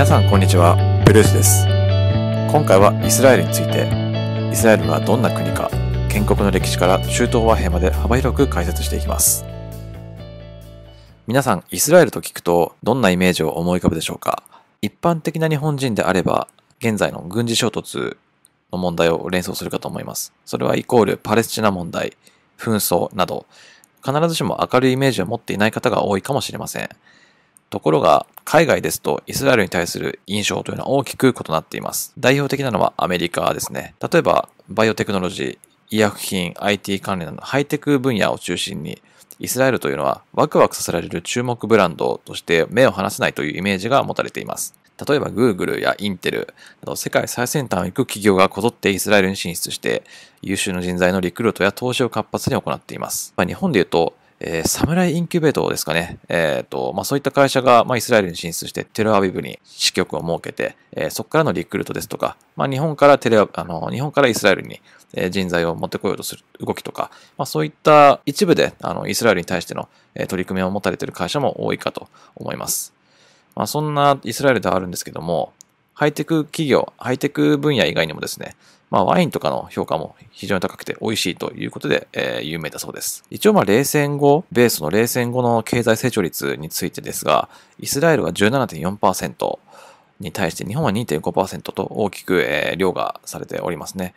皆さんこんにちは、ブルースです。今回はイスラエルについて、イスラエルはどんな国か、建国の歴史から中東和平まで幅広く解説していきます。皆さん、イスラエルと聞くと、どんなイメージを思い浮かぶでしょうか一般的な日本人であれば、現在の軍事衝突の問題を連想するかと思います。それはイコールパレスチナ問題、紛争など、必ずしも明るいイメージを持っていない方が多いかもしれません。ところが、海外ですとイスラエルに対する印象というのは大きく異なっています。代表的なのはアメリカですね。例えば、バイオテクノロジー、医薬品、IT 関連などハイテク分野を中心に、イスラエルというのはワクワクさせられる注目ブランドとして目を離せないというイメージが持たれています。例えば Google や Intel など世界最先端を行く企業がこぞってイスラエルに進出して優秀な人材のリクルートや投資を活発に行っています。まあ、日本で言うとえー、サムライインキュベートですかね。えっ、ー、と、まあ、そういった会社が、まあ、イスラエルに進出して、テルアビブに支局を設けて、えー、そこからのリクルートですとか、まあ、日本からテレあの、日本からイスラエルに、え人材を持ってこようとする動きとか、まあ、そういった一部で、あの、イスラエルに対しての、え取り組みを持たれている会社も多いかと思います。まあ、そんなイスラエルではあるんですけども、ハイテク企業、ハイテク分野以外にもですね、まあ、ワインとかの評価も非常に高くて美味しいということで、えー、有名だそうです。一応、まあ、冷戦後、米ソの冷戦後の経済成長率についてですが、イスラエルは17.4%、に対して日本は2.5%と大きく、えー、されておりますね。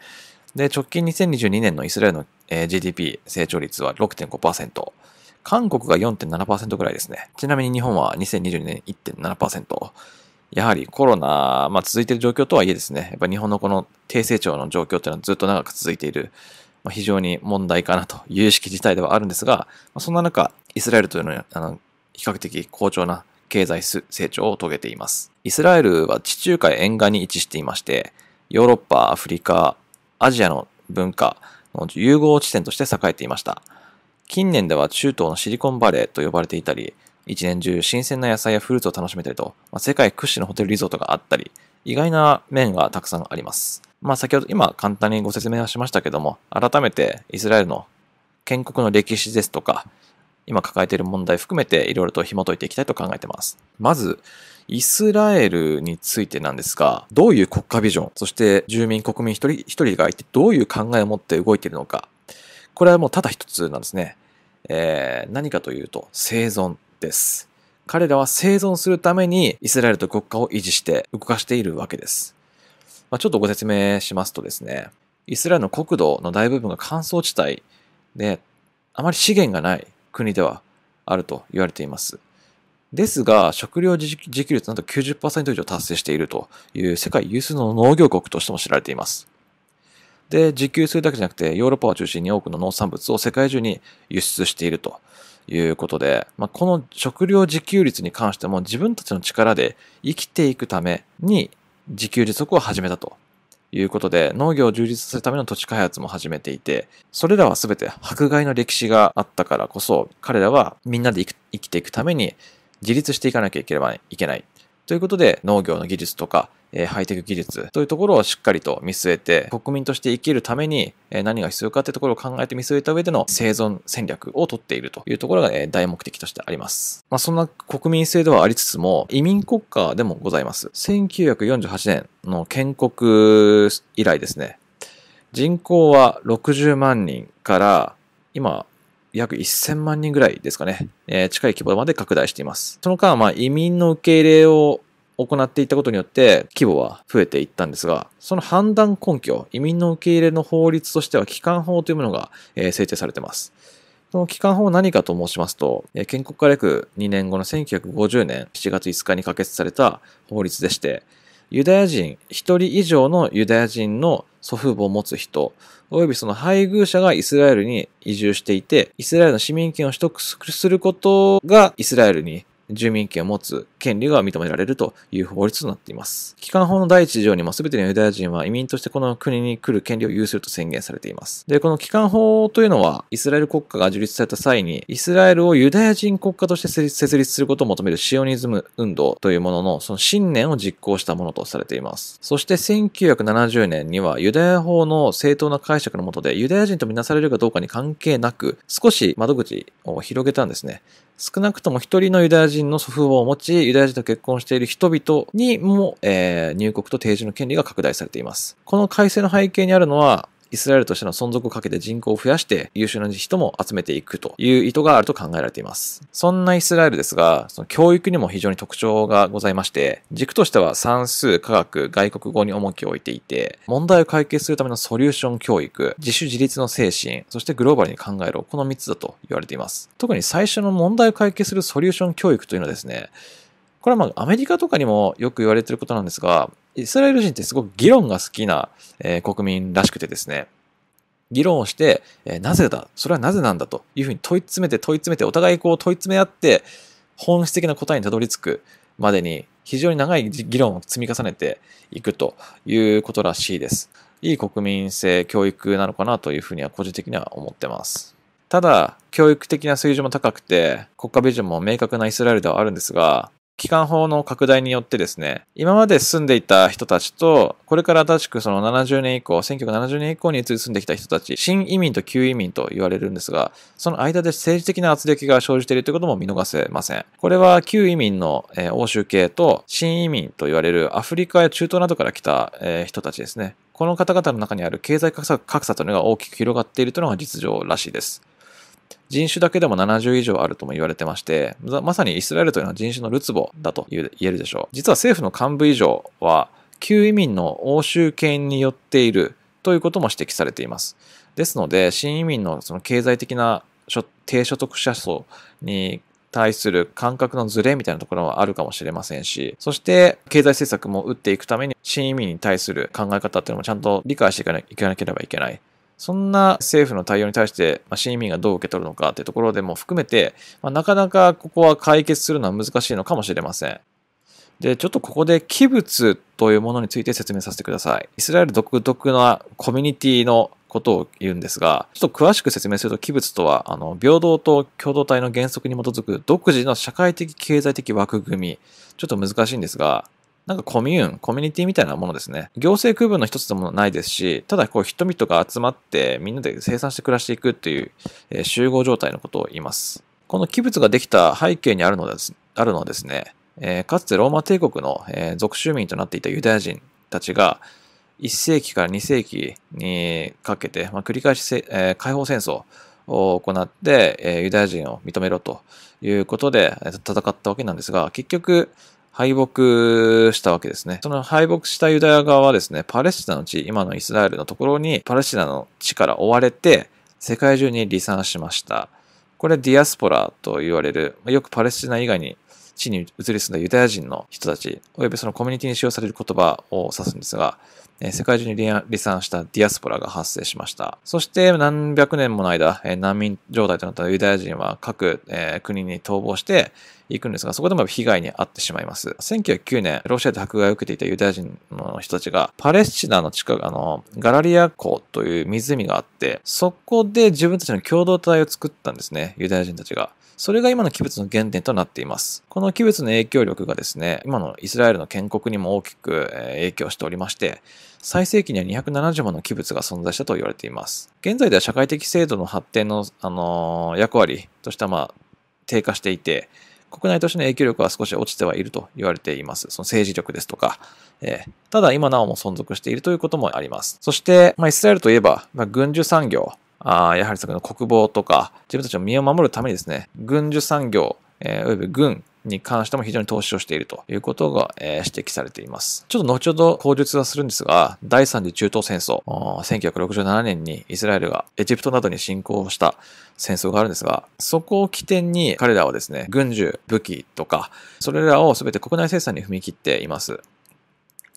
で、直近2022年のイスラエルの、えー、GDP 成長率は6.5%。韓国が4.7%ぐらいですね。ちなみに日本は2022年1.7%。やはりコロナ、まあ、続いている状況とはいえですね、やっぱ日本のこの低成長の状況というのはずっと長く続いている、まあ、非常に問題かなという意識自体ではあるんですが、まあ、そんな中、イスラエルというのは、あの、比較的好調な経済成長を遂げています。イスラエルは地中海沿岸に位置していまして、ヨーロッパ、アフリカ、アジアの文化の融合地点として栄えていました。近年では中東のシリコンバレーと呼ばれていたり、一年中新鮮な野菜やフルーツを楽しめたりと、まあ、世界屈指のホテルリゾートがあったり、意外な面がたくさんあります。まあ先ほど今簡単にご説明はしましたけども、改めてイスラエルの建国の歴史ですとか、今抱えている問題含めていろいろと紐解いていきたいと考えています。まず、イスラエルについてなんですが、どういう国家ビジョン、そして住民国民一人一人がいてどういう考えを持って動いているのか、これはもうただ一つなんですね。えー、何かというと、生存。です。彼らは生存するためにイスラエルと国家を維持して動かしているわけです。まあ、ちょっとご説明しますとですね、イスラエルの国土の大部分が乾燥地帯で、あまり資源がない国ではあると言われています。ですが、食料自給率なんと90%以上達成しているという世界有数の農業国としても知られています。で、自給するだけじゃなくて、ヨーロッパを中心に多くの農産物を世界中に輸出しているということで、まあ、この食料自給率に関しても自分たちの力で生きていくために自給自足を始めたということで、農業を充実させるための土地開発も始めていて、それらは全て迫害の歴史があったからこそ、彼らはみんなで生きていくために自立していかなきゃいけないということで、農業の技術とかえハイテク技術というところをしっかりと見据えて、国民として生きるために、え何が必要かというところを考えて見据えた上での生存戦略をとっているというところが、え大目的としてあります。まあ、そんな国民性ではありつつも、移民国家でもございます。1948年の建国以来ですね、人口は60万人から、今、約1000万人ぐらいですかね、えー、近い規模まで拡大しています。その間、まあ、移民の受け入れを行っていったことによって規模は増えていったんですが、その判断根拠、移民の受け入れの法律としては帰還法というものが、えー、制定されています。その帰還法は何かと申しますと、えー、建国から約2年後の1950年7月5日に可決された法律でして、ユダヤ人、一人以上のユダヤ人の祖父母を持つ人、及びその配偶者がイスラエルに移住していて、イスラエルの市民権を取得することがイスラエルに住民権を持つ権利が認められるという法律となっています。帰還法の第1条にも全てのユダヤ人は移民としてこの国に来る権利を有すると宣言されています。で、この帰還法というのは、イスラエル国家が樹立された際に、イスラエルをユダヤ人国家として設立することを求めるシオニズム運動というものの、その信念を実行したものとされています。そして1970年には、ユダヤ法の正当な解釈のもとで、ユダヤ人とみなされるかどうかに関係なく、少し窓口を広げたんですね。少なくとも一人のユダヤ人の祖父母を持ち、ユダヤ人と結婚している人々にも、えー、入国と定住の権利が拡大されています。この改正の背景にあるのは、イスラエルとしての存続をかけて人口を増やして優秀な人も集めていくという意図があると考えられています。そんなイスラエルですが、その教育にも非常に特徴がございまして、軸としては算数、科学、外国語に重きを置いていて、問題を解決するためのソリューション教育、自主自立の精神、そしてグローバルに考えるこの3つだと言われています。特に最初の問題を解決するソリューション教育というのはですね、これはまあアメリカとかにもよく言われてることなんですが、イスラエル人ってすごく議論が好きな、えー、国民らしくてですね、議論をして、えー、なぜだ、それはなぜなんだというふうに問い詰めて問い詰めて、お互いこう問い詰め合って、本質的な答えにたどり着くまでに非常に長い議論を積み重ねていくということらしいです。いい国民性教育なのかなというふうには個人的には思ってます。ただ、教育的な水準も高くて、国家ビジョンも明確なイスラエルではあるんですが、機関法の拡大によってですね、今まで住んでいた人たちと、これから新しくその70年以降、1970年以降に移り住んできた人たち、新移民と旧移民と言われるんですが、その間で政治的な圧力が生じているということも見逃せません。これは旧移民の、えー、欧州系と、新移民と言われるアフリカや中東などから来た、えー、人たちですね。この方々の中にある経済格差というのが大きく広がっているというのが実情らしいです。人種だけでも70以上あるとも言われてまして、まさにイスラエルというのは人種のるつぼだと言えるでしょう。実は政府の幹部以上は、旧移民の欧州圏によっているということも指摘されています。ですので、新移民のその経済的な低所得者層に対する感覚のズレみたいなところはあるかもしれませんし、そして経済政策も打っていくために、新移民に対する考え方っていうのもちゃんと理解していかなければいけない。そんな政府の対応に対して、まあ、市民がどう受け取るのかというところでも含めて、まあ、なかなかここは解決するのは難しいのかもしれません。で、ちょっとここで器物というものについて説明させてください。イスラエル独特なコミュニティのことを言うんですが、ちょっと詳しく説明すると、器物とは、あの、平等と共同体の原則に基づく独自の社会的経済的枠組み。ちょっと難しいんですが、なんかコミューン、コミュニティみたいなものですね。行政区分の一つでもないですし、ただこう人々が集まってみんなで生産して暮らしていくっていう、集合状態のことを言います。この器物ができた背景にあるのです、あるのはですね、えー、かつてローマ帝国の、属州民となっていたユダヤ人たちが、1世紀から2世紀にかけて、まあ、繰り返し、えー、解放戦争を行って、えー、ユダヤ人を認めろということで戦ったわけなんですが、結局、敗北したわけですね。その敗北したユダヤ側はですね、パレスチナの地、今のイスラエルのところにパレスチナの地から追われて、世界中に離散しました。これディアスポラと言われる、よくパレスチナ以外に地に移り住んだユダヤ人の人たち、およびそのコミュニティに使用される言葉を指すんですが、世界中に離散したディアスポラが発生しました。そして何百年もの間、難民状態となったユダヤ人は各国に逃亡して、行くんですが、そこでも被害に遭ってしまいます。1909年、ロシアで迫害を受けていたユダヤ人の人たちが、パレスチナの近く、あの、ガラリア湖という湖があって、そこで自分たちの共同体を作ったんですね、ユダヤ人たちが。それが今の器物の原点となっています。この器物の影響力がですね、今のイスラエルの建国にも大きく影響しておりまして、最盛期には270もの器物が存在したと言われています。現在では社会的制度の発展の、あのー、役割としは、まあ、低下していて、国内としての影響力は少し落ちてはいると言われています。その政治力ですとか、えー、ただ今なおも存続しているということもあります。そして、まあ、イスラエルといえば、まあ、軍需産業、あやはりその国防とか、自分たちの身を守るためにですね、軍需産業、えー、および軍、に関しても非常に投資をしているということが、指摘されています。ちょっと後ほど口述はするんですが、第3次中東戦争、1967年にイスラエルがエジプトなどに侵攻した戦争があるんですが、そこを起点に彼らはですね、軍需、武器とか、それらを全て国内生産に踏み切っています。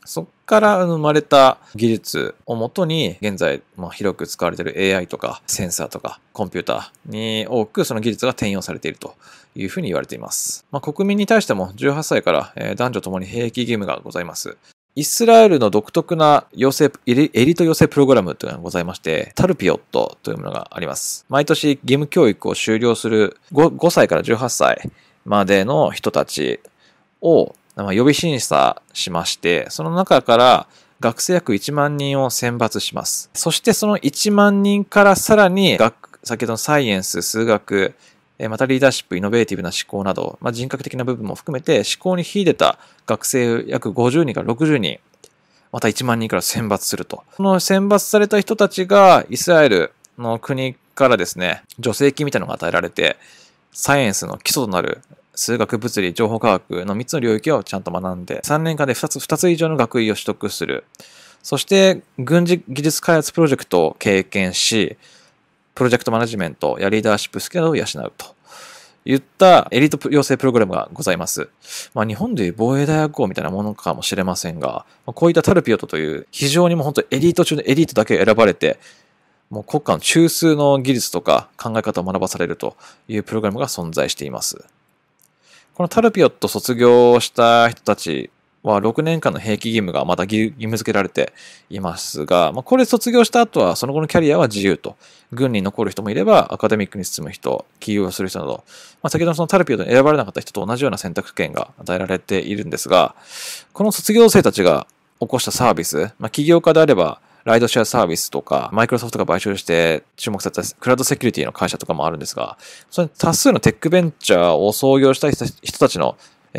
そっから生まれた技術をもとに、現在、まあ、広く使われている AI とかセンサーとかコンピューターに多くその技術が転用されているというふうに言われています。まあ、国民に対しても18歳から男女ともに兵役義務がございます。イスラエルの独特な養成、エリート養成プログラムというのがございまして、タルピオットというものがあります。毎年義務教育を終了する 5, 5歳から18歳までの人たちをまあ、予備審査しまして、その中から学生約1万人を選抜します。そしてその1万人からさらに学、先ほどのサイエンス、数学、またリーダーシップ、イノベーティブな思考など、まあ、人格的な部分も含めて思考に秀でた学生約50人から60人、また1万人から選抜すると。その選抜された人たちがイスラエルの国からですね、助成金みたいなのが与えられて、サイエンスの基礎となる数学、物理、情報科学の3つの領域をちゃんと学んで、3年間で2つ、2つ以上の学位を取得する。そして、軍事技術開発プロジェクトを経験し、プロジェクトマネジメントやリーダーシップスキルを養うと。言ったエリート養成プログラムがございます。まあ日本でいう防衛大学校みたいなものかもしれませんが、こういったタルピオトという非常にもう本当エリート中のエリートだけ選ばれて、もう国家の中枢の技術とか考え方を学ばされるというプログラムが存在しています。このタルピオット卒業した人たちは6年間の兵役義務がまた義務付けられていますが、まあ、これ卒業した後はその後のキャリアは自由と。軍に残る人もいればアカデミックに進む人、起業する人など、まあ、先ほどのそのタルピオットに選ばれなかった人と同じような選択権が与えられているんですが、この卒業生たちが起こしたサービス、まあ、起業家であればライドシェアサービスとか、マイクロソフトが買収して注目されたクラウドセキュリティの会社とかもあるんですが、それ多数のテックベンチャーを創業した人たちの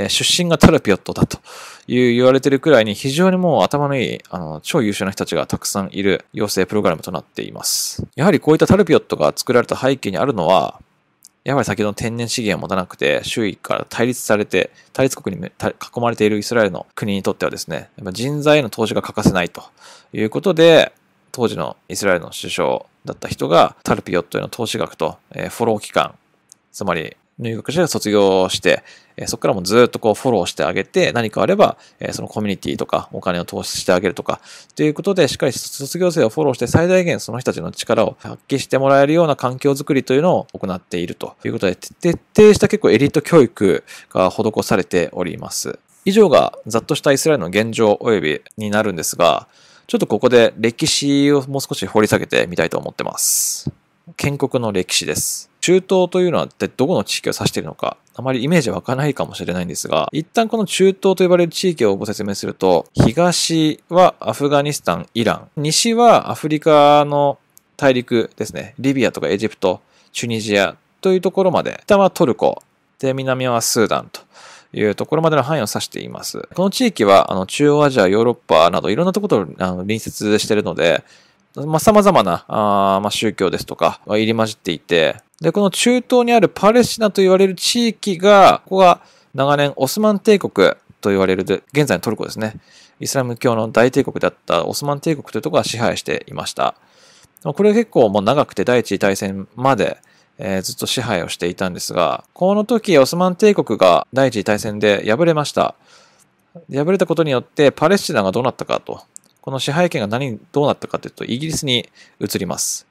出身がタルピオットだという言われてるくらいに非常にもう頭のいい、あの、超優秀な人たちがたくさんいる養成プログラムとなっています。やはりこういったタルピオットが作られた背景にあるのは、やはり先ほどの天然資源を持たなくて、周囲から対立されて、対立国に囲まれているイスラエルの国にとってはですね、人材への投資が欠かせないということで、当時のイスラエルの首相だった人が、タルピヨットへの投資額と、えフォロー期間、つまり入学者で卒業して、えそこからもずっとこうフォローしてあげて、何かあれば、えそのコミュニティとかお金を投資してあげるとか、ということで、しっかり卒業生をフォローして最大限その人たちの力を発揮してもらえるような環境づくりというのを行っているということで、徹底した結構エリート教育が施されております。以上がざっとしたイスラエルの現状及びになるんですが、ちょっとここで歴史をもう少し掘り下げてみたいと思ってます。建国の歴史です。中東というのは一体どこの地域を指しているのか、あまりイメージ湧かないかもしれないんですが、一旦この中東と呼ばれる地域をご説明すると、東はアフガニスタン、イラン、西はアフリカの大陸ですね、リビアとかエジプト、チュニジアというところまで、北はトルコ、で、南はスーダンというところまでの範囲を指しています。この地域は、あの、中央アジア、ヨーロッパなど、いろんなところとあの隣接しているので、まあ、様々な、あまあ、宗教ですとか、入り混じっていて、で、この中東にあるパレスチナと言われる地域が、ここが長年オスマン帝国と言われる現在のトルコですね。イスラム教の大帝国だったオスマン帝国というところが支配していました。これ結構もう長くて第一次大戦までえー、ずっと支配をしていたんですが、この時オスマン帝国が第一次大戦で敗れました。敗れたことによってパレスチナがどうなったかと、この支配権が何、どうなったかというとイギリスに移ります。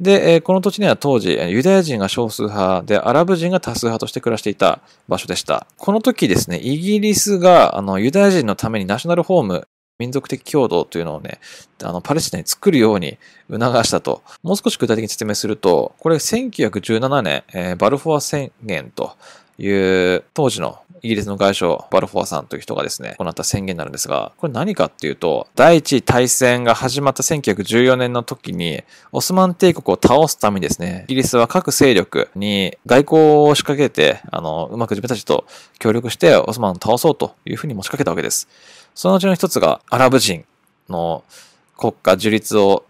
で、えー、この土地には当時、ユダヤ人が少数派で、アラブ人が多数派として暮らしていた場所でした。この時ですね、イギリスが、あの、ユダヤ人のためにナショナルホーム民族的共同というのをね、あの、パレスチナに作るように促したと。もう少し具体的に説明すると、これ1917年、えー、バルフォア宣言という当時のイギリスの外相、バルフォアさんという人がですね、行った宣言になるんですが、これ何かっていうと、第一次大戦が始まった1914年の時に、オスマン帝国を倒すためにですね、イギリスは各勢力に外交を仕掛けて、あの、うまく自分たちと協力してオスマンを倒そうというふうに持ちかけたわけです。そのうちの一つがアラブ人の国家樹立を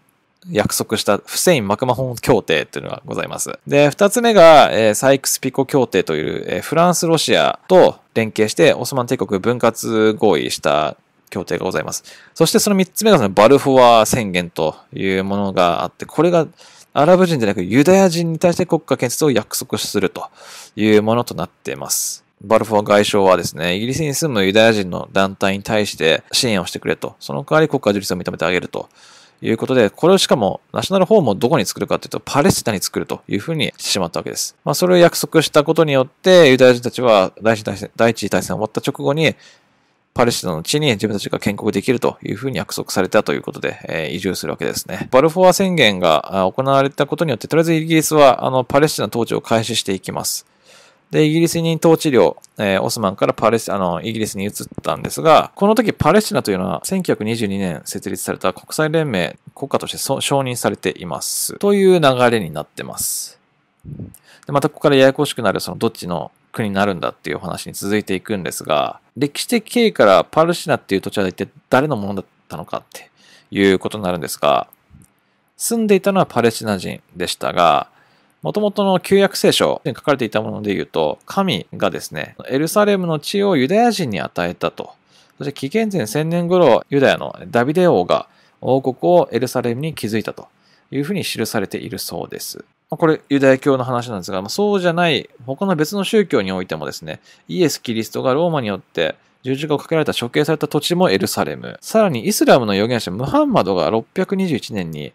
約束したフセイン・マクマホン協定というのがございます。で、二つ目が、えー、サイクス・ピコ協定という、えー、フランス・ロシアと連携してオスマン帝国分割合意した協定がございます。そしてその三つ目がそのバルフォワ宣言というものがあって、これがアラブ人でなくユダヤ人に対して国家建設を約束するというものとなっています。バルフォー外相はですね、イギリスに住むユダヤ人の団体に対して支援をしてくれと。その代わり国家樹立を認めてあげると。いうことで、これをしかも、ナショナルホームをどこに作るかというと、パレスチナに作るというふうにしてしまったわけです。まあ、それを約束したことによって、ユダヤ人たちは第一次大戦終わった直後に、パレスチナの地に自分たちが建国できるというふうに約束されたということで、えー、移住するわけですね。バルフォア宣言が行われたことによって、とりあえずイギリスは、あの、パレスチナ統治を開始していきます。で、イギリスに統治領、えー、オスマンからパレス、あの、イギリスに移ったんですが、この時パレスチナというのは1922年設立された国際連盟国家として承認されています。という流れになってます。でまたここからややこしくなる、そのどっちの国になるんだっていう話に続いていくんですが、歴史的経緯からパレスチナっていう土地は一体誰のものだったのかっていうことになるんですが、住んでいたのはパレスチナ人でしたが、元々の旧約聖書に書かれていたもので言うと、神がですね、エルサレムの地をユダヤ人に与えたと。そして紀元前1000年頃、ユダヤのダビデ王が王国をエルサレムに築いたというふうに記されているそうです。これユダヤ教の話なんですが、そうじゃない他の別の宗教においてもですね、イエス・キリストがローマによって十字架をかけられた処刑された土地もエルサレム。さらにイスラムの預言者ムハンマドが621年に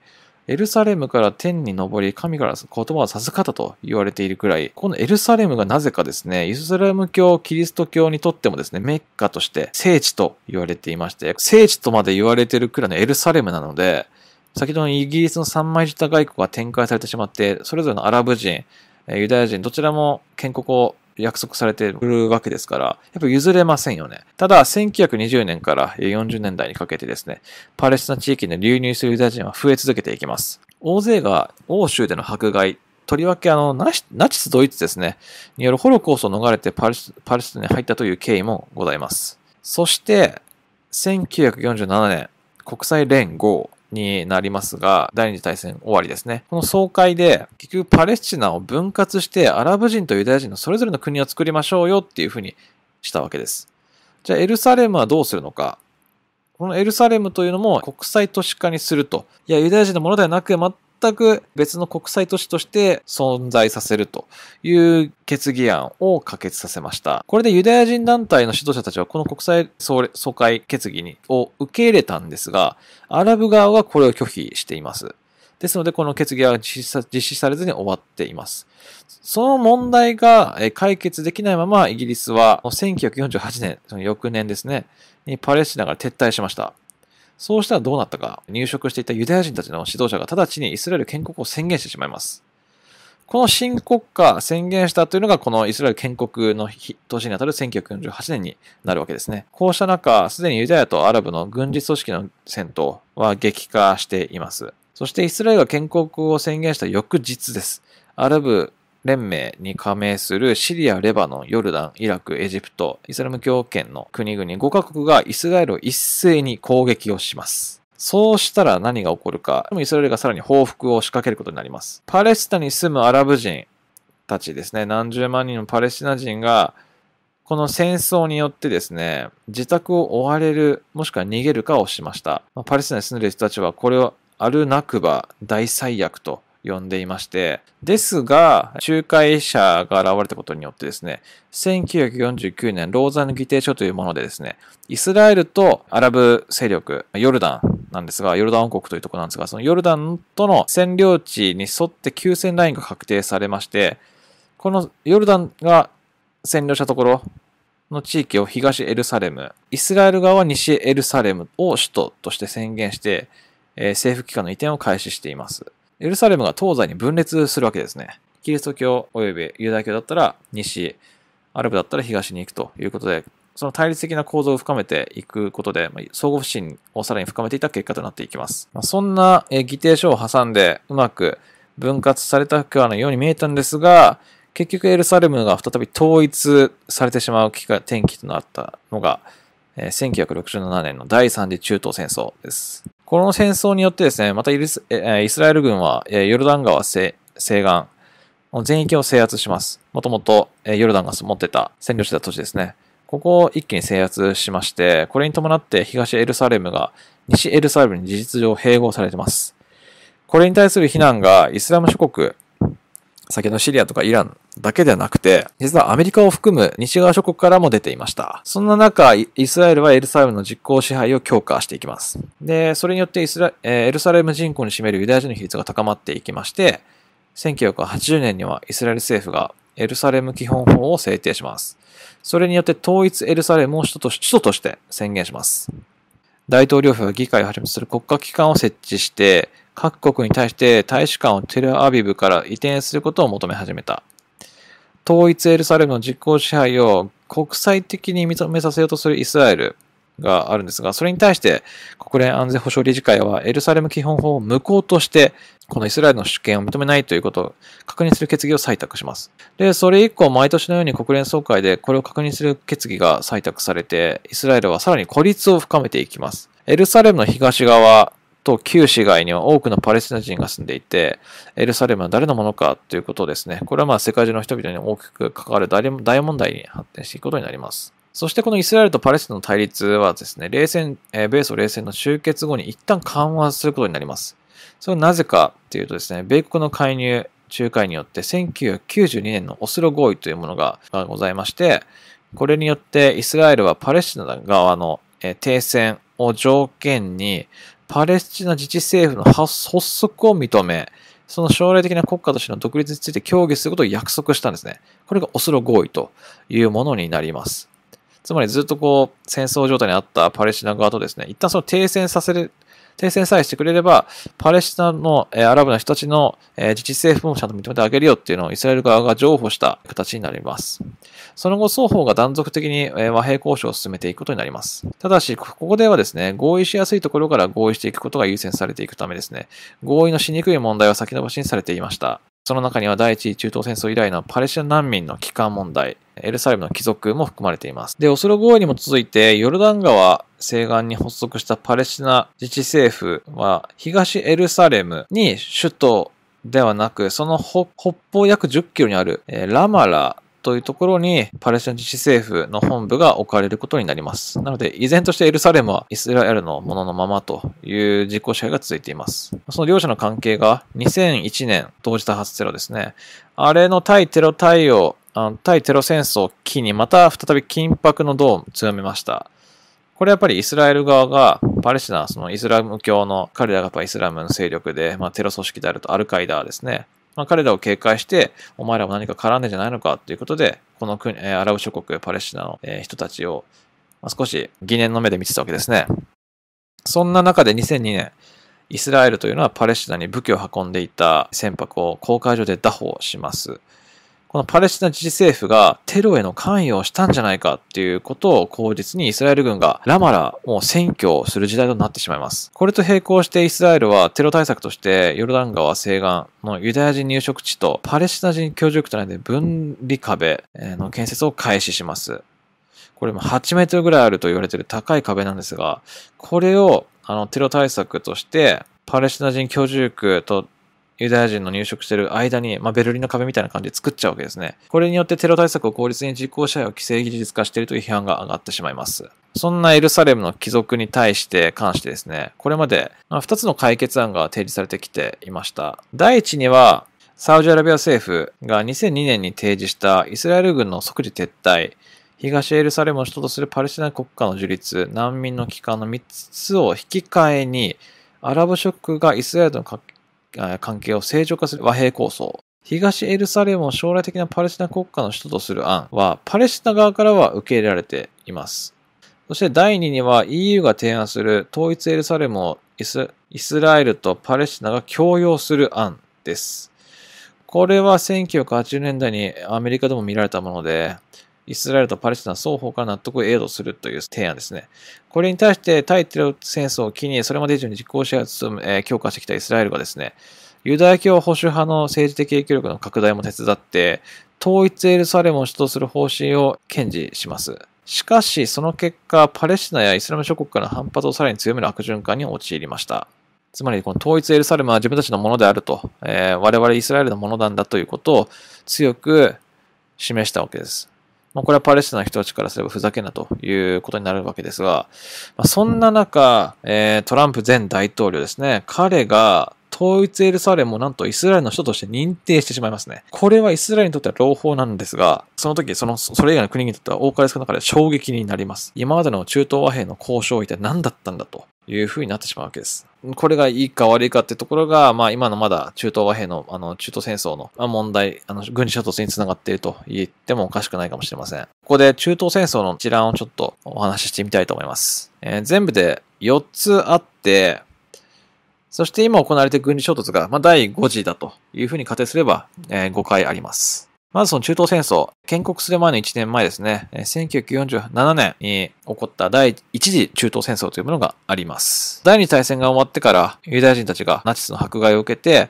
エルサレムから天に昇り、神から言葉を授かったと言われているくらい、このエルサレムがなぜかですね、イスラム教、キリスト教にとってもですね、メッカとして聖地と言われていまして、聖地とまで言われているくらいのエルサレムなので、先ほどのイギリスの三枚舌外国が展開されてしまって、それぞれのアラブ人、ユダヤ人、どちらも建国を約束されてるわけですから、やっぱ譲れませんよね。ただ、1920年から40年代にかけてですね、パレスチナ地域に流入するユダヤ人は増え続けていきます。大勢が欧州での迫害、とりわけあのナチス・ドイツですね、によるホロコーストを逃れてパレスパレスチナに入ったという経緯もございます。そして、1947年、国際連合になりますが、第二次大戦終わりですね。この総会で、結局パレスチナを分割して、アラブ人とユダヤ人のそれぞれの国を作りましょうよっていうふうにしたわけです。じゃあ、エルサレムはどうするのか。このエルサレムというのも国際都市化にすると。いや、ユダヤ人のものではなく、全く別の国際都市として存在させるという決議案を可決させました。これでユダヤ人団体の指導者たちはこの国際総会決議にを受け入れたんですが、アラブ側はこれを拒否しています。ですので、この決議は実施されずに終わっています。その問題が解決できないまま、イギリスは1948年、その翌年ですね、にパレスチナから撤退しました。そうしたらどうなったか、入植していたユダヤ人たちの指導者が直ちにイスラエル建国を宣言してしまいます。この新国家宣言したというのが、このイスラエル建国の年にあたる1948年になるわけですね。こうした中、すでにユダヤとアラブの軍事組織の戦闘は激化しています。そしてイスラエルが建国を宣言した翌日です。アラブ連盟に加盟するシリア、レバノン、ヨルダン、イラク、エジプト、イスラム教圏の国々5カ国がイスラエルを一斉に攻撃をします。そうしたら何が起こるか、イスラエルがさらに報復を仕掛けることになります。パレスタに住むアラブ人たちですね、何十万人のパレスチナ人が、この戦争によってですね、自宅を追われる、もしくは逃げるかをしました。パレスチナに住んでいる人たちは、これをあるなくば大災悪と呼んでいまして、ですが、仲介者が現れたことによってですね、1949年ローザン議定書というものでですね、イスラエルとアラブ勢力、ヨルダンなんですが、ヨルダン王国というところなんですが、そのヨルダンとの占領地に沿って休戦ラインが確定されまして、このヨルダンが占領したところの地域を東エルサレム、イスラエル側は西エルサレムを首都として宣言して、政府機関の移転を開始しています。エルサレムが東西に分裂するわけですね。キリスト教及びユダヤ教だったら西、アラブだったら東に行くということで、その対立的な構造を深めていくことで、相互不信をさらに深めていた結果となっていきます。そんな議定書を挟んでうまく分割されたかのように見えたんですが、結局エルサレムが再び統一されてしまう転機となったのが、1967年の第3次中東戦争です。この戦争によってですね、またイスイスラエル軍はヨルダン川西西岸、全域を制圧します。もともとヨルダンが持ってた、占領してた土地ですね。ここを一気に制圧しまして、これに伴って東エルサレムが西エルサレムに事実上併合されています。これに対する非難がイスラム諸国、先のシリアとかイランだけではなくて、実はアメリカを含む西側諸国からも出ていました。そんな中、イスラエルはエルサレムの実効支配を強化していきます。で、それによってイスラ、えー、エルサレム人口に占めるユダヤ人の比率が高まっていきまして、1980年にはイスラエル政府がエルサレム基本法を制定します。それによって統一エルサレムを首都と首都として宣言します。大統領府が議会をはじめとする国家機関を設置して、各国に対して大使館をテルアビブから移転することを求め始めた。統一エルサレムの実効支配を国際的に認めさせようとするイスラエルがあるんですが、それに対して国連安全保障理事会はエルサレム基本法を無効として、このイスラエルの主権を認めないということを確認する決議を採択します。で、それ以降毎年のように国連総会でこれを確認する決議が採択されて、イスラエルはさらに孤立を深めていきます。エルサレムの東側、と旧市街には多くのパレスチナ人が住んでいて、エルサレムは誰のものかということですね。これはまあ世界中の人々に大きく関わる大問題に発展していくことになります。そしてこのイスラエルとパレスチナの対立はですね、冷戦、えー、米ソ冷戦の終結後に一旦緩和することになります。それはなぜかというとですね、米国の介入、仲介によって1992年のオスロ合意というものがございまして、これによってイスラエルはパレスチナ側の停戦を条件にパレスチナ自治政府の発足を認め、その将来的な国家としての独立について協議することを約束したんですね。これがオスロ合意というものになります。つまりずっとこう戦争状態にあったパレスチナ側とですね、一旦その停戦させる停戦さえしてくれれば、パレスチナの、えアラブの人たちの、え自治政府もちゃんと認めてあげるよっていうのをイスラエル側が譲歩した形になります。その後、双方が断続的に、え和平交渉を進めていくことになります。ただし、ここではですね、合意しやすいところから合意していくことが優先されていくためですね、合意のしにくい問題は先延ばしにされていました。その中には第一次中東戦争以来のパレスチナ難民の帰還問題、エルサレムの帰属も含まれています。で、オスロ合意にも続いて、ヨルダン川西岸に発足したパレスチナ自治政府は、東エルサレムに首都ではなく、その北方約10キロにある、えー、ラマラというところにパレスチナ自治政府の本部が置かれることになります。なので、依然としてエルサレムはイスラエルのもののままという実効支配が続いています。その両者の関係が2001年同時多発テロですね。あれの対テロ対応、あの対テロ戦争を機にまた再び緊迫のドー強めました。これやっぱりイスラエル側が、パレスチナ、そのイスラム教の、彼らがやっぱイスラムの勢力で、まあテロ組織であるとアルカイダーですね。まあ、彼らを警戒して、お前らも何か絡んでんじゃないのかということで、この国、えアラブ諸国、パレスチナの、え人たちを、まあ、少し疑念の目で見てたわけですね。そんな中で2002年、イスラエルというのはパレスチナに武器を運んでいた船舶を公海上で打破します。このパレスチナ自治政府がテロへの関与をしたんじゃないかっていうことを口実にイスラエル軍がラマラを占拠する時代となってしまいます。これと並行してイスラエルはテロ対策としてヨルダン川西岸のユダヤ人入植地とパレスチナ人居住区となで分離壁の建設を開始します。これも8メートルぐらいあると言われている高い壁なんですが、これをあのテロ対策としてパレスチナ人居住区とユダヤ人の入植している間に、まあ、ベルリンの壁みたいな感じで作っちゃうわけですね。これによってテロ対策を効率に実行者を規制技術化しているという批判が上がってしまいます。そんなエルサレムの貴族に対して関してですね、これまで2つの解決案が提示されてきていました。第一には、サウジアラビア政府が2002年に提示したイスラエル軍の即時撤退、東エルサレムを首都とするパレスチナ国家の樹立、難民の帰還の3つを引き換えに、アラブ諸国がイスラエルとの関関係を正常化する和平構想。東エルサレムを将来的なパレスチナ国家の首都とする案は、パレスチナ側からは受け入れられています。そして第2には EU が提案する統一エルサレムをイスラエルとパレスチナが共用する案です。これは1980年代にアメリカでも見られたもので、イスラエルとパレスチナ双方から納得を得度するという提案ですね。これに対して対テロ戦争を機に、それまで以上に実効支配を強化してきたイスラエルがですね、ユダヤ教保守派の政治的影響力の拡大も手伝って、統一エルサレムを主導する方針を堅持します。しかし、その結果、パレスチナやイスラム諸国からの反発をさらに強める悪循環に陥りました。つまり、この統一エルサレムは自分たちのものであると、えー、我々イスラエルのものなんだということを強く示したわけです。まあ、これはパレスチナの人たちからすればふざけんなということになるわけですが、まあ、そんな中、えー、トランプ前大統領ですね、彼が統一エルサレムをなんとイスラエルの首都として認定してしまいますね。これはイスラエルにとっては朗報なんですが、その時、その、それ以外の国にとっては多かれ少なかれ衝撃になります。今までの中東和平の交渉は一体何だったんだという風になってしまうわけです。これがいいか悪いかってところが、まあ今のまだ中東和平の、あの中東戦争の問題、あの軍事衝突につながっていると言ってもおかしくないかもしれません。ここで中東戦争の一覧をちょっとお話ししてみたいと思います。えー、全部で4つあって、そして今行われている軍事衝突が、まあ、第5次だというふうに仮定すれば、えー、5回あります。まずその中東戦争、建国する前の1年前ですね、1947年に起こった第一次中東戦争というものがあります。第二次大戦が終わってから、ユダヤ人たちがナチスの迫害を受けて、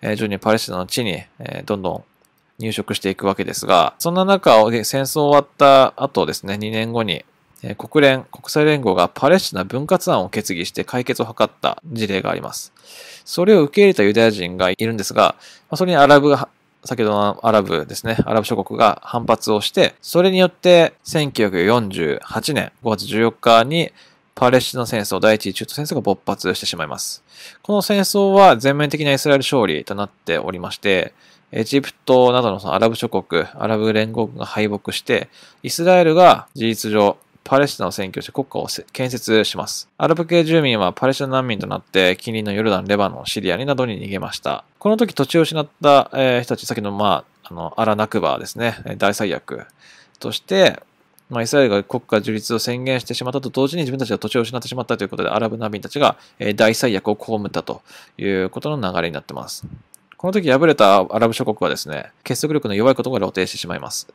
徐々にパレスチナの地にどんどん入植していくわけですが、そんな中、戦争終わった後ですね、2年後に、国連、国際連合がパレスチナ分割案を決議して解決を図った事例があります。それを受け入れたユダヤ人がいるんですが、それにアラブ先ほどのアラブですね、アラブ諸国が反発をして、それによって1948年5月14日にパレスチナ戦争、第一次中東戦争が勃発してしまいます。この戦争は全面的なイスラエル勝利となっておりまして、エジプトなどのそのアラブ諸国、アラブ連合軍が敗北して、イスラエルが事実上パレスチナを占拠して国家を建設します。アラブ系住民はパレスチナ難民となって、近隣のヨルダン、レバノン、シリアになどに逃げました。この時土地を失った、えー、人たち、先の、まあ、あの、アラナクバですね、大災悪として、まあ、イスラエルが国家樹立を宣言してしまったと同時に自分たちが土地を失ってしまったということで、アラブ難民たちがえ大災悪を被ったということの流れになってます。この時敗れたアラブ諸国はですね、結束力の弱いことが露呈してしまいます。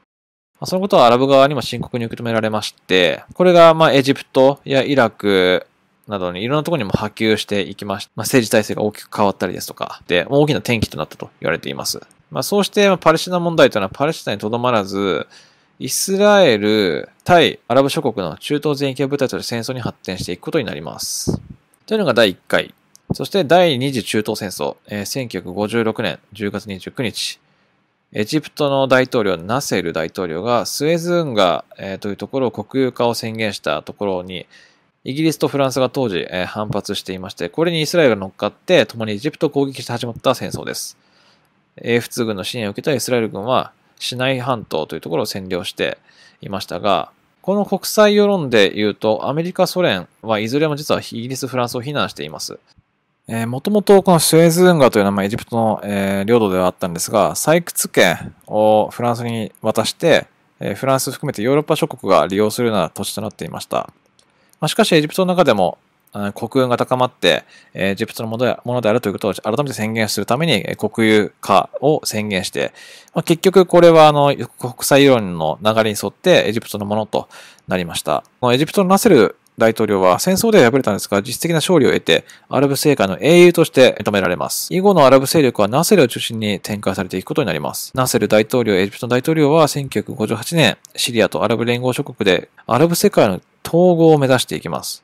まそのことはアラブ側にも深刻に受け止められまして、これがまエジプトやイラク、などにいろんなところにも波及していきまして、まあ、政治体制が大きく変わったりですとか、で、大きな転機となったと言われています。まあ、そうして、パレスチナ問題というのはパレスチナにとどまらず、イスラエル、対アラブ諸国の中東全域を舞台として戦争に発展していくことになります。というのが第1回。そして第2次中東戦争、え1956年10月29日。エジプトの大統領、ナセル大統領がスエズ運河、えー、というところを国有化を宣言したところに、イギリスとフランスが当時、えー、反発していまして、これにイスラエルが乗っかって、共にエジプトを攻撃して始まった戦争です。英仏軍の支援を受けたイスラエル軍は、シナイ半島というところを占領していましたが、この国際世論で言うと、アメリカ、ソ連はいずれも実はイギリス、フランスを非難しています。えー、もともとこのスエズ運河というのはまエジプトの、え領土ではあったんですが、採掘権をフランスに渡して、えフランス含めてヨーロッパ諸国が利用するような土地となっていました。まあ、しかしエジプトの中でも、国運が高まって、エジプトのものであるということを改めて宣言するために国有化を宣言して、まあ、結局これはあの国際世論の流れに沿ってエジプトのものとなりました。このエジプトのなせる大統領は戦争では敗れたんですが、実質的な勝利を得て、アラブ政界の英雄として認められます。以後のアラブ勢力はナセルを中心に展開されていくことになります。ナセル大統領、エジプト大統領は1958年、シリアとアラブ連合諸国でアラブ世界の統合を目指していきます。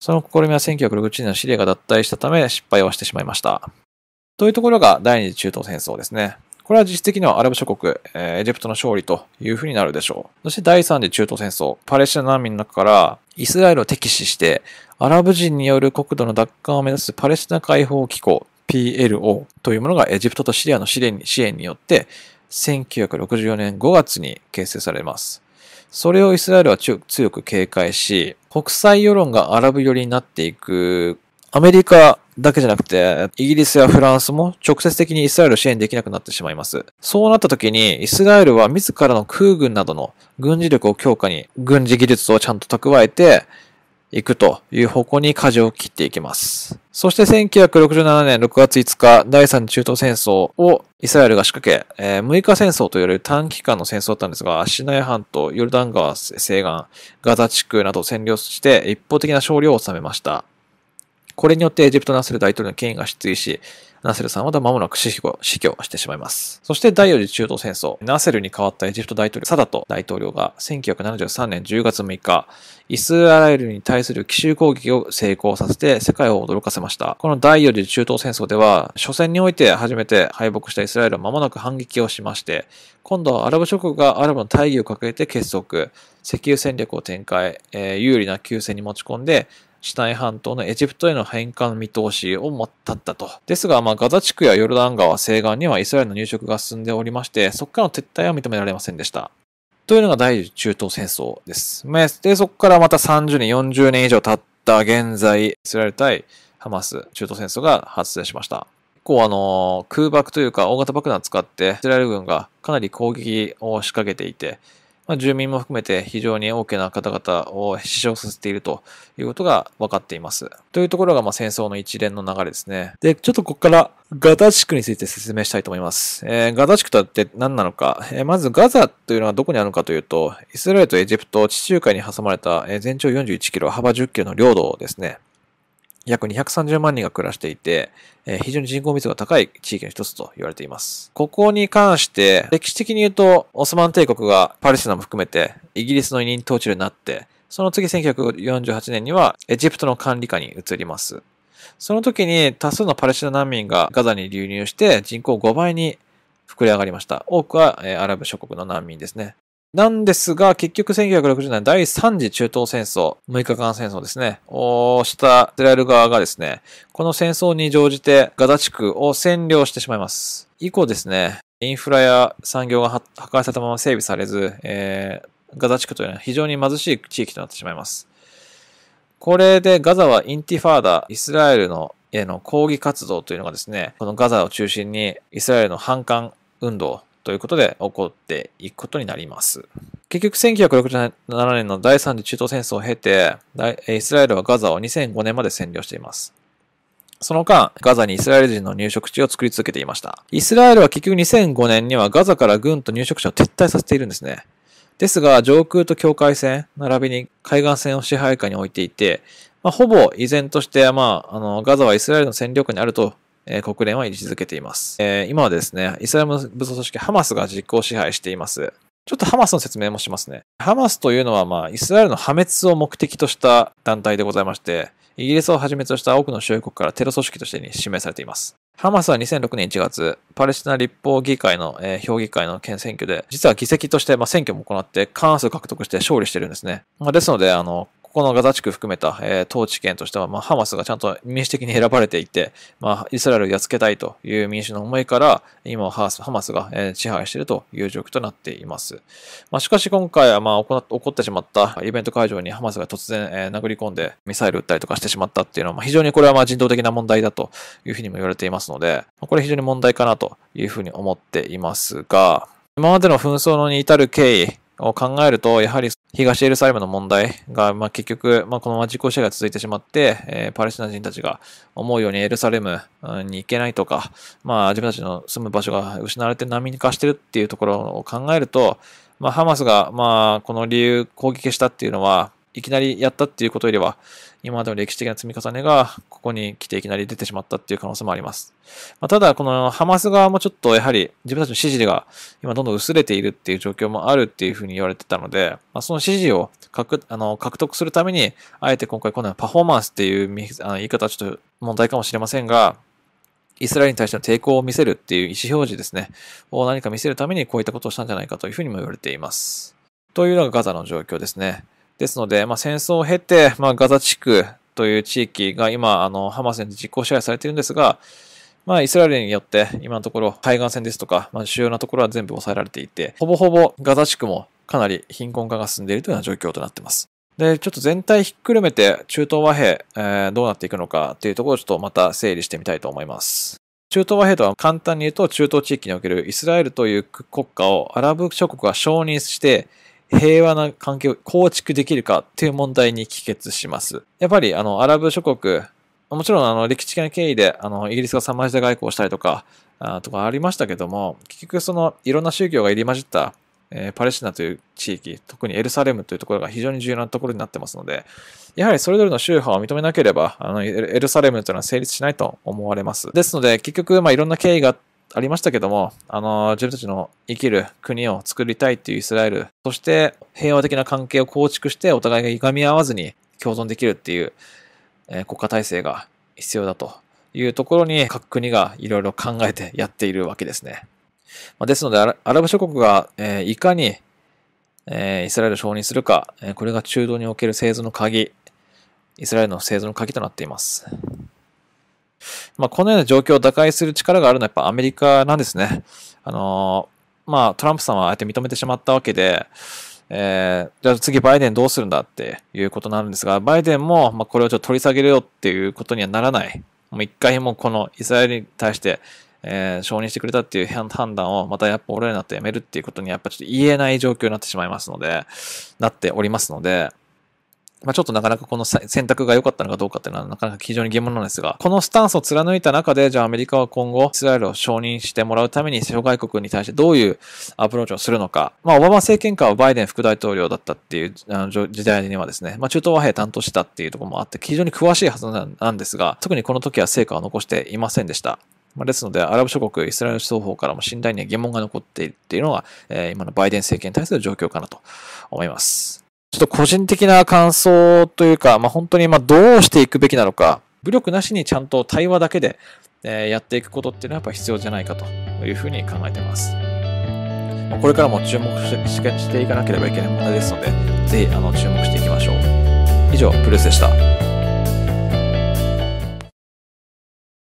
その試みは1961年のシリアが脱退したため失敗をしてしまいました。というところが第二次中東戦争ですね。これは実質的にはアラブ諸国、えー、エジプトの勝利というふうになるでしょう。そして第3次中東戦争、パレスチナ難民の中からイスラエルを敵視して、アラブ人による国土の奪還を目指すパレスチナ解放機構 PLO というものがエジプトとシリアの支援によって、1964年5月に結成されます。それをイスラエルは強く警戒し、国際世論がアラブ寄りになっていくアメリカだけじゃなくて、イギリスやフランスも直接的にイスラエルを支援できなくなってしまいます。そうなった時に、イスラエルは自らの空軍などの軍事力を強化に、軍事技術をちゃんと蓄えて、いくという方向に舵を切っていきます。そして1967年6月5日、第3中東戦争をイスラエルが仕掛け、えー、6日戦争と言われる短期間の戦争だったんですが、シナイ半島、ヨルダン川西岸、ガザ地区などを占領して一方的な勝利を収めました。これによってエジプトナスル大統領の権威が失墜し、ナセルさんはまもなく死去死去してしまいます。そして第4次中東戦争、ナセルに代わったエジプト大統領、サダト大統領が1973年10月6日、イスラエルに対する奇襲攻撃を成功させて世界を驚かせました。この第4次中東戦争では、初戦において初めて敗北したイスラエルは間もなく反撃をしまして、今度はアラブ諸国がアラブの大義を掲げて結束、石油戦略を展開、えー、有利な休戦に持ち込んで、シナイ半島のエジプトへの返還の見通しをもたったと。ですが、まあ、ガザ地区やヨルダン川西岸にはイスラエルの入植が進んでおりまして、そこからの撤退は認められませんでした。というのが第一中東戦争です。で、そこからまた30年、40年以上経った現在、イスラエル対ハマス中東戦争が発生しました。結構あの空爆というか大型爆弾を使ってイスラエル軍がかなり攻撃を仕掛けていて、まあ、住民も含めて非常に大きな方々を死傷させているということが分かっています。というところが、まあ、戦争の一連の流れですね。で、ちょっとここからガザ地区について説明したいと思います。えー、ガザ地区とはって何なのか、えー、まずガザというのはどこにあるのかというと、イスラエルとエジプト、地中海に挟まれた、え全長41キロ、幅10キロの領土ですね。約230万人が暮らしていて、えー、非常に人口密度が高い地域の一つと言われています。ここに関して、歴史的に言うと、オスマン帝国がパレスチナも含めて、イギリスの委任統治になって、その次1948年には、エジプトの管理下に移ります。その時に多数のパレスチナ難民がガザに流入して人口5倍に膨れ上がりました。多くは、えー、アラブ諸国の難民ですね。なんですが、結局1960年第3次中東戦争、6日間戦争ですね、をしたイスラエル側がですね、この戦争に乗じてガザ地区を占領してしまいます。以降ですね、インフラや産業が破壊されたまま整備されず、えー、ガザ地区というのは非常に貧しい地域となってしまいます。これでガザはインティファーダ、イスラエルのへの抗議活動というのがですね、このガザを中心にイスラエルの反艦運動ということで起こっていくことになります。結局1967年の第3次中東戦争を経て、イスラエルはガザを2005年まで占領しています。その間、ガザにイスラエル人の入植地を作り続けていました。イスラエルは結局2005年にはガザから軍と入植者を撤退させているんですね。ですが、上空と境界線、並びに海岸線を支配下に置いていて、まあ、ほぼ依然として、まあ、あの、ガザはイスラエルの占領下にあるとえ国連は位置づけています。え今はですね、イスラム武装組織ハマスが実効支配しています。ちょっとハマスの説明もしますね。ハマスというのは、まあ、イスラエルの破滅を目的とした団体でございまして、イギリスをはじめとした多くの主要国からテロ組織としてに指名されています。ハマスは2006年1月、パレスチナ立法議会の、えー、評議会の県選挙で、実は議席として、まあ、選挙も行って、過半数獲得して勝利してるんですね。まあ、ですので、あの、このガザ地区含めた、えー、統治権としては、まあ、ハマスがちゃんと民主的に選ばれていて、まあ、イスラエルをやっつけたいという民主の思いから、今はハマスが、えー、支配しているという状況となっています。まあ、しかし今回は、まあ、起こってしまったイベント会場にハマスが突然、えー、殴り込んでミサイル撃ったりとかしてしまったっていうのは、まあ、非常にこれはまあ人道的な問題だというふうにも言われていますので、これ非常に問題かなというふうに思っていますが、今までの紛争に至る経緯、を考えると、やはり東エルサレムの問題が、まあ、結局、まあ、このまま実効支配が続いてしまって、えー、パレスチナ人たちが思うようにエルサレムに行けないとか、まあ、自分たちの住む場所が失われて難民化してるっていうところを考えると、まあ、ハマスが、まあ、この理由攻撃したっていうのは、いきなりやったっていうことよりは、今までの歴史的な積み重ねが、ここに来ていきなり出てしまったっていう可能性もあります。まあ、ただ、このハマス側もちょっとやはり自分たちの支持が今どんどん薄れているっていう状況もあるっていうふうに言われてたので、まあ、その支持を獲あの獲得するために、あえて今回このパフォーマンスっていうあの言い方はちょっと問題かもしれませんが、イスラエルに対しての抵抗を見せるっていう意思表示ですね、を何か見せるためにこういったことをしたんじゃないかというふうにも言われています。というのがガザの状況ですね。ですので、まあ、戦争を経て、まあ、ガザ地区という地域が今、あの、ハマスに実効支配されているんですが、まあ、イスラエルによって、今のところ、海岸線ですとか、まあ、主要なところは全部抑えられていて、ほぼほぼガザ地区もかなり貧困化が進んでいるというような状況となっています。で、ちょっと全体ひっくるめて、中東和平、えー、どうなっていくのかっていうところをちょっとまた整理してみたいと思います。中東和平とは簡単に言うと、中東地域におけるイスラエルという国家をアラブ諸国が承認して、平和な関係を構築できるかっていう問題に帰結します。やっぱりあのアラブ諸国、もちろんあの歴史的な経緯であのイギリスがサマージで外交をしたりとか、あとかありましたけども、結局そのいろんな宗教が入り混じった、えー、パレスチナという地域、特にエルサレムというところが非常に重要なところになってますので、やはりそれぞれの宗派を認めなければ、あのエルサレムというのは成立しないと思われます。ですので、結局、まあ、いろんな経緯があって、ありましたけども、あの、自分たちの生きる国を作りたいっていうイスラエル、そして平和的な関係を構築してお互いが歪み合わずに共存できるっていう、えー、国家体制が必要だというところに各国がいろいろ考えてやっているわけですね。まあ、ですのでア、ラブ諸国が、えー、いかに、えー、イスラエルを承認するか、えこれが中東における製造の鍵、イスラエルの製造の鍵となっています。まあ、このような状況を打開する力があるのはやっぱアメリカなんですね。あのー、まあ、トランプさんはあえて認めてしまったわけで、えー、じゃあ次バイデンどうするんだっていうことなんですが、バイデンも、まあ、これをちょっと取り下げるよっていうことにはならない。もう一回もこのイスラエルに対して、えー、承認してくれたっていう判断をまたやっぱ俺らになってやめるっていうことにやっぱちょっと言えない状況になってしまいますので、なっておりますので、まあ、ちょっとなかなかこの選択が良かったのかどうかっていうのはなかなか非常に疑問なんですが、このスタンスを貫いた中で、じゃあアメリカは今後、イスラエルを承認してもらうために諸外国に対してどういうアプローチをするのか、まあ、オバマ政権下はバイデン副大統領だったっていう時代にはですね、まあ、中東和平担当したっていうところもあって、非常に詳しいはずなんですが、特にこの時は成果は残していませんでした。まあ、ですので、アラブ諸国、イスラエル双方からも信頼には疑問が残っているっていうのが、えー、今のバイデン政権に対する状況かなと思います。ちょっと個人的な感想というか、まあ、本当にまどうしていくべきなのか、武力なしにちゃんと対話だけで、えー、やっていくことっていうのはやっぱ必要じゃないかというふうに考えています。これからも注目していかなければいけない問題ですので、ぜひあの注目していきましょう。以上、プルースでした。